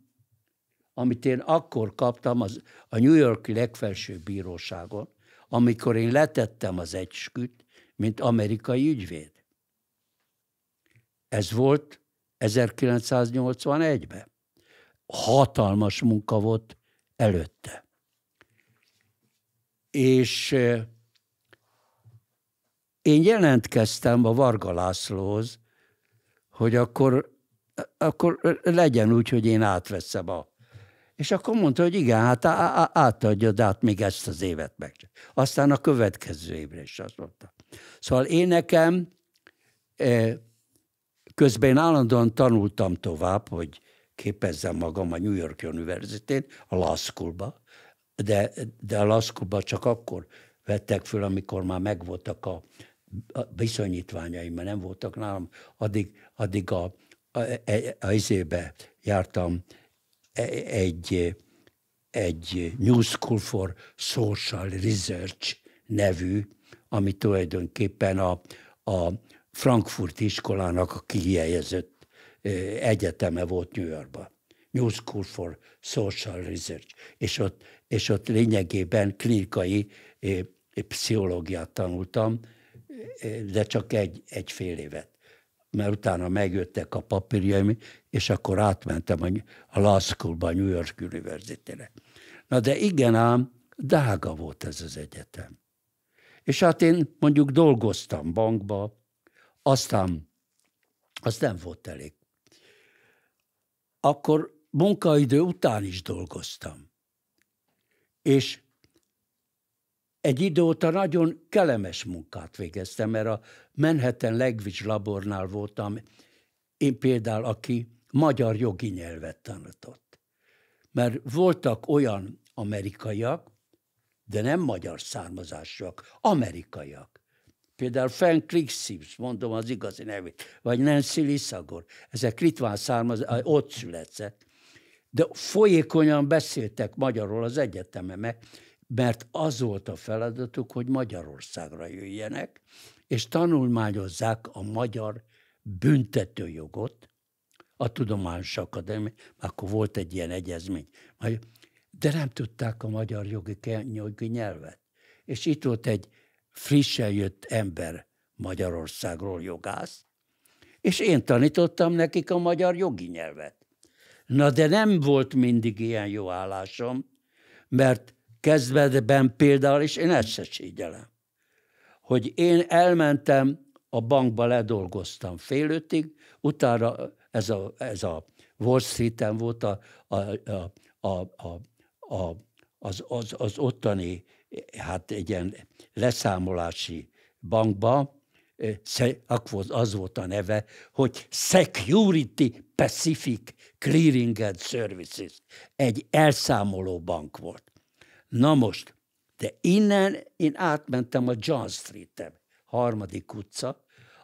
amit én akkor kaptam az, a New Yorki legfelsőbb bíróságon, amikor én letettem az egysküt, mint amerikai ügyvéd. Ez volt 1981-ben. Hatalmas munka volt előtte. És eh, én jelentkeztem a Varga Lászlóhoz, hogy akkor, akkor legyen úgy, hogy én átveszem a... És akkor mondta, hogy igen, hát átadja, de hát még ezt az évet meg. Aztán a következő évre is azt mondta. Szóval én nekem e, közben én állandóan tanultam tovább, hogy képezzem magam a New York Universitén, a Laskulba, de, de a Laskulba csak akkor vettek föl, amikor már megvoltak a, a bizonyítványaim, mert nem voltak nálam, addig addig a, a, e, a, izébe jártam e, egy, egy New School for Social Research nevű, ami tulajdonképpen a, a Frankfurt iskolának a kihelyezett e, egyeteme volt New Yorkban. New School for Social Research, és ott, és ott lényegében klinikai pszichológiát tanultam, de csak egy, egy fél évet mert utána megjöttek a papírjaim, és akkor átmentem a, a Law School-ba, a New York University-re. Na de igen ám, drága volt ez az egyetem. És hát én mondjuk dolgoztam bankba, aztán az nem volt elég. Akkor munkaidő után is dolgoztam. És egy idő óta nagyon kelemes munkát végeztem, mert a Manhattan Legvics Labornál voltam, én például, aki magyar jogi nyelvet tanított. Mert voltak olyan amerikaiak, de nem magyar származásúak, amerikaiak. Például Frank Sims, mondom az igazi nevét, vagy Nancy Lissagor, ezek litván származás, ott született, de folyékonyan beszéltek magyarul az egyetememek, mert az volt a feladatuk, hogy Magyarországra jöjjenek, és tanulmányozzák a magyar büntetőjogot, a Tudományos Akadémia, akkor volt egy ilyen egyezmény, de nem tudták a magyar jogi, nyelvet. És itt volt egy frissen jött ember Magyarországról jogász, és én tanítottam nekik a magyar jogi nyelvet. Na de nem volt mindig ilyen jó állásom, mert kezdetben például, és én ezt se szégyelem, hogy én elmentem, a bankba ledolgoztam fél ötig, utána ez a, ez a Wall Street-en volt a, a, a, a, a, a, az, az, az ottani, hát egy ilyen leszámolási bankba, akkor az volt a neve, hogy Security Pacific Clearing and Services. Egy elszámoló bank volt. Na most, de innen én átmentem a John Street-en, harmadik utca,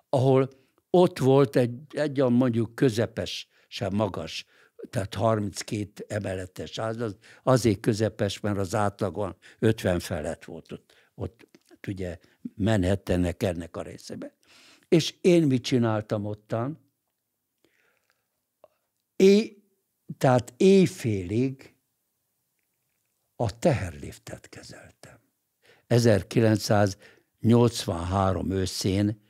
ahol ott volt egy, egy olyan mondjuk közepes, sem magas, tehát 32 emeletes ház, az azért közepes, mert az átlagon 50 felett volt ott, ott hát ugye menhettenek ennek a részébe. És én mit csináltam ottan? É, tehát éjfélig a teherliftet kezeltem. 1983 őszén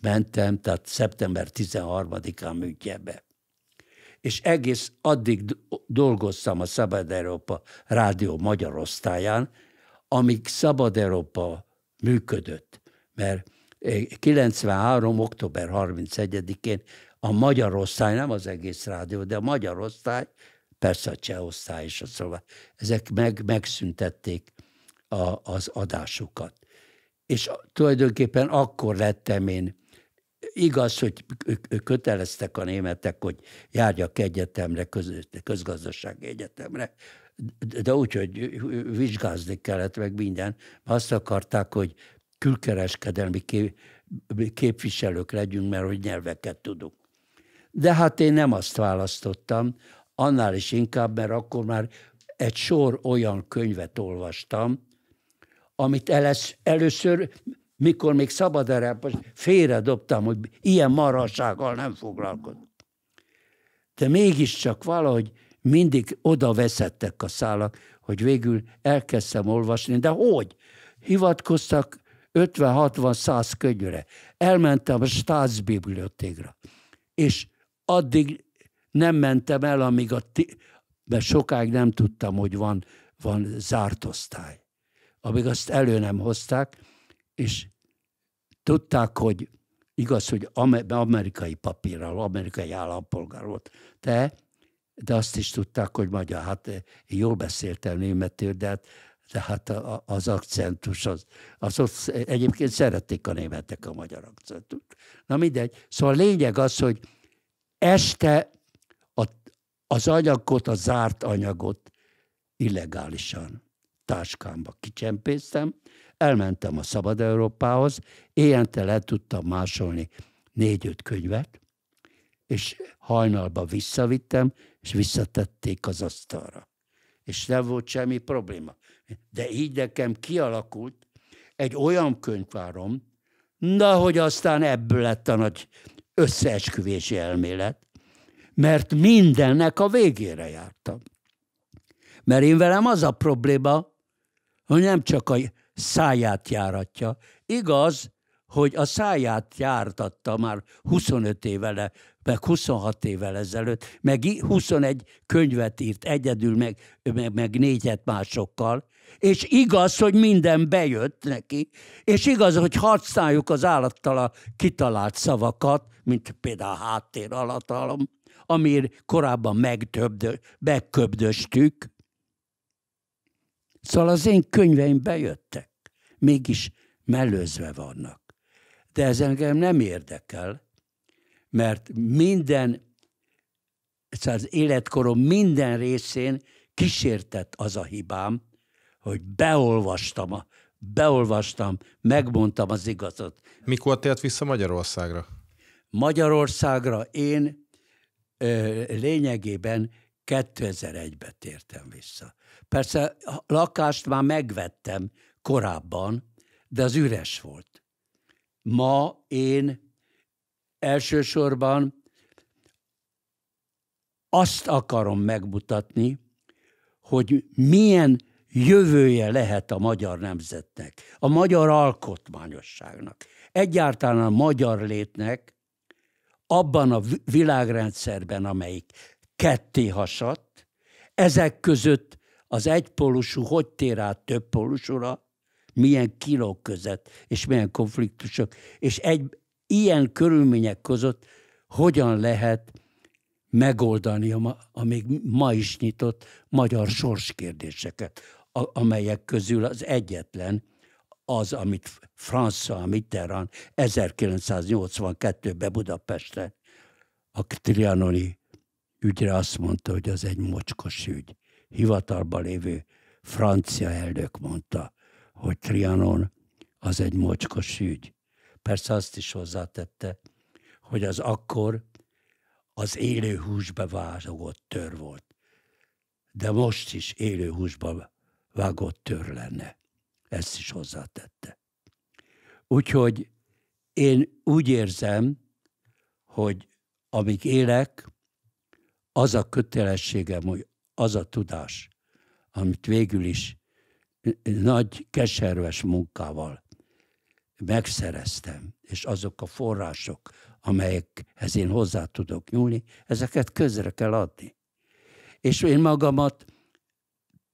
mentem, tehát szeptember 13-án műtjebe. És egész addig dolgoztam a Szabad Európa Rádió magyar osztályán, amíg Szabad Európa működött. Mert 93. Eh, október 31-én a magyar osztály, nem az egész rádió, de a magyar osztály persze a Csehorszá és a szlovák, szóval ezek meg, megszüntették a, az adásukat. És tulajdonképpen akkor lettem én, igaz, hogy ők, köteleztek a németek, hogy járjak egyetemre, köz, közgazdasági egyetemre, de úgy, hogy vizsgázni kellett meg minden. Azt akarták, hogy külkereskedelmi képviselők legyünk, mert hogy nyelveket tudunk. De hát én nem azt választottam, annál is inkább, mert akkor már egy sor olyan könyvet olvastam, amit elesz, először, mikor még szabad erre, dobtam, hogy ilyen marhassággal nem foglalkozom. De mégiscsak valahogy mindig oda veszettek a szálak, hogy végül elkezdtem olvasni, de hogy? Hivatkoztak 50-60-100 könyvre. Elmentem a Stász és addig nem mentem el, amíg a ti- mert sokáig nem tudtam, hogy van, van zárt osztály. Amíg azt elő nem hozták, és tudták, hogy igaz, hogy amerikai papírral, amerikai állampolgár volt, de, de azt is tudták, hogy magyar. Hát én jól beszéltem németül, de hát de hát a, az akcentus az, az ott egyébként szerették a németek a magyar akcentust. Na mindegy. Szóval a lényeg az, hogy este az anyagot, a zárt anyagot illegálisan táskámba kicsempésztem, elmentem a Szabad Európához, éjjente le tudtam másolni négy-öt könyvet, és hajnalba visszavittem, és visszatették az asztalra. És nem volt semmi probléma. De így nekem kialakult egy olyan könyvvárom, na, hogy aztán ebből lett a nagy összeesküvési elmélet, mert mindennek a végére jártam. Mert én velem az a probléma, hogy nem csak a száját járatja. Igaz, hogy a száját jártatta már 25 évvel, meg 26 évvel ezelőtt, meg 21 könyvet írt egyedül, meg, meg, meg négyet másokkal, és igaz, hogy minden bejött neki, és igaz, hogy használjuk az állattal a kitalált szavakat, mint például a háttér alatt, amir korábban megtöbdö, megköbdöstük. Szóval az én könyveim bejöttek, mégis mellőzve vannak. De ez engem nem érdekel, mert minden, szóval az életkorom minden részén kísértett az a hibám, hogy beolvastam, a, beolvastam, megmondtam az igazat. Mikor tért vissza Magyarországra? Magyarországra én lényegében 2001-be tértem vissza. Persze a lakást már megvettem korábban, de az üres volt. Ma én elsősorban azt akarom megmutatni, hogy milyen jövője lehet a magyar nemzetnek, a magyar alkotmányosságnak, egyáltalán a magyar létnek, abban a világrendszerben, amelyik ketté hasadt, ezek között az egypólusú hogy tér át többpólusúra, milyen kilók között, és milyen konfliktusok, és egy ilyen körülmények között hogyan lehet megoldani a, a még ma is nyitott magyar sorskérdéseket, a, amelyek közül az egyetlen, az, amit Francia Mitterrand 1982-ben Budapestre a trianoni ügyre azt mondta, hogy az egy mocskos ügy. Hivatalban lévő francia elnök mondta, hogy Trianon az egy mocskos ügy. Persze azt is hozzátette, hogy az akkor az élő húsba vágott tör volt. De most is élő húsba vágott tör lenne. Ezt is hozzátette. Úgyhogy én úgy érzem, hogy amíg élek, az a kötelességem, hogy az a tudás, amit végül is nagy keserves munkával megszereztem, és azok a források, amelyekhez én hozzá tudok nyúlni, ezeket közre kell adni. És én magamat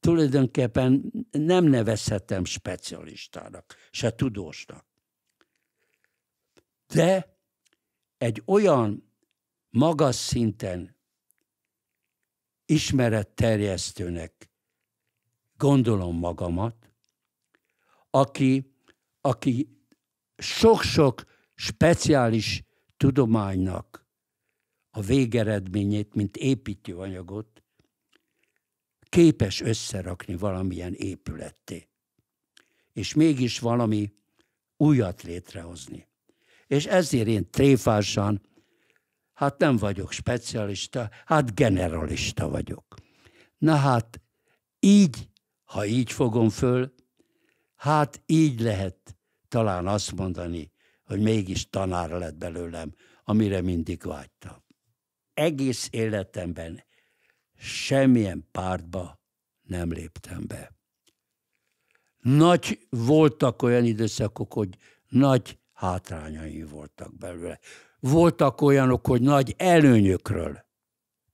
tulajdonképpen nem nevezhetem specialistának, se tudósnak. De egy olyan magas szinten ismeretterjesztőnek gondolom magamat, aki, aki sok-sok speciális tudománynak a végeredményét, mint építőanyagot képes összerakni valamilyen épületté, és mégis valami újat létrehozni. És ezért én tréfásan, hát nem vagyok specialista, hát generalista vagyok. Na hát így, ha így fogom föl, hát így lehet talán azt mondani, hogy mégis tanár lett belőlem, amire mindig vágytam. Egész életemben semmilyen pártba nem léptem be. Nagy voltak olyan időszakok, hogy nagy hátrányai voltak belőle. Voltak olyanok, hogy nagy előnyökről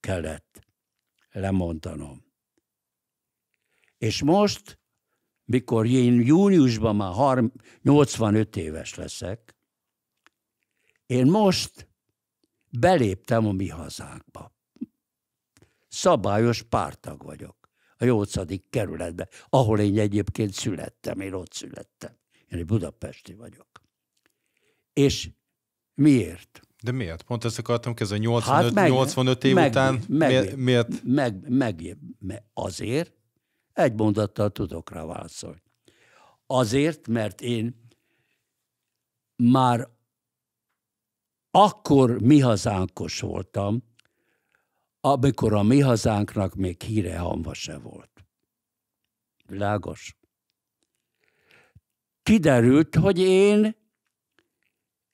kellett lemondanom. És most, mikor én júniusban már 85 éves leszek, én most beléptem a mi hazánkba szabályos pártag vagyok a 8. kerületben, ahol én egyébként születtem, én ott születtem. Én egy budapesti vagyok.
És miért? De miért? Pont ezt akartam a 85, hát meg, 85 év meg, után meg, miért? miért? Meg,
meg, meg, azért, egy mondattal tudok rá válaszolni. Azért, mert én már akkor mi hazánkos voltam, amikor a mi hazánknak még híre hamva se volt. Világos? Kiderült, hogy én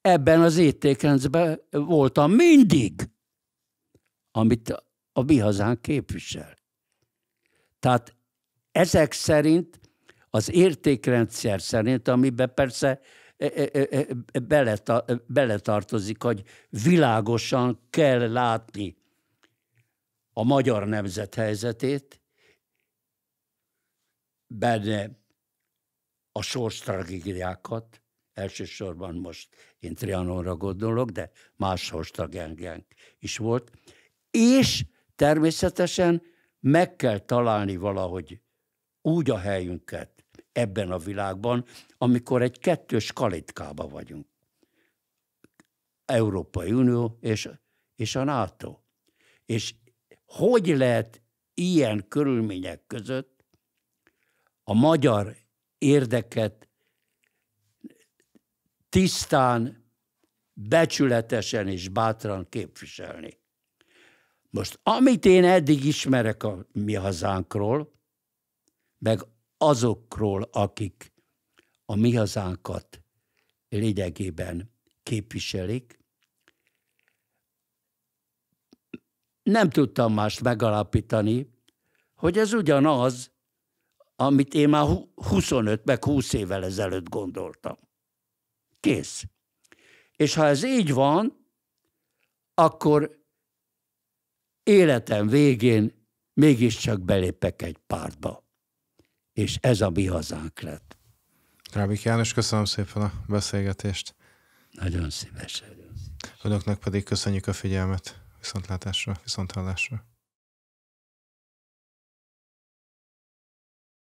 ebben az étékencben voltam mindig, amit a mi hazánk képvisel. Tehát ezek szerint, az értékrendszer szerint, amiben persze e, e, e, beletartozik, hogy világosan kell látni a magyar nemzet helyzetét, benne a sors tragédiákat, elsősorban most én Trianonra gondolok, de más sors is volt, és természetesen meg kell találni valahogy úgy a helyünket ebben a világban, amikor egy kettős kalitkába vagyunk. Európai Unió és, és a NATO. És hogy lehet ilyen körülmények között a magyar érdeket tisztán, becsületesen és bátran képviselni. Most, amit én eddig ismerek a mi hazánkról, meg azokról, akik a mi hazánkat lényegében képviselik, nem tudtam mást megalapítani, hogy ez ugyanaz, amit én már 25 meg 20 évvel ezelőtt gondoltam. Kész. És ha ez így van, akkor életem végén mégiscsak belépek egy pártba. És ez a mi
hazánk lett. Rábik János, köszönöm szépen a beszélgetést. Nagyon szívesen. Önöknek pedig köszönjük a figyelmet. Viszontlátásra, viszonthallásra.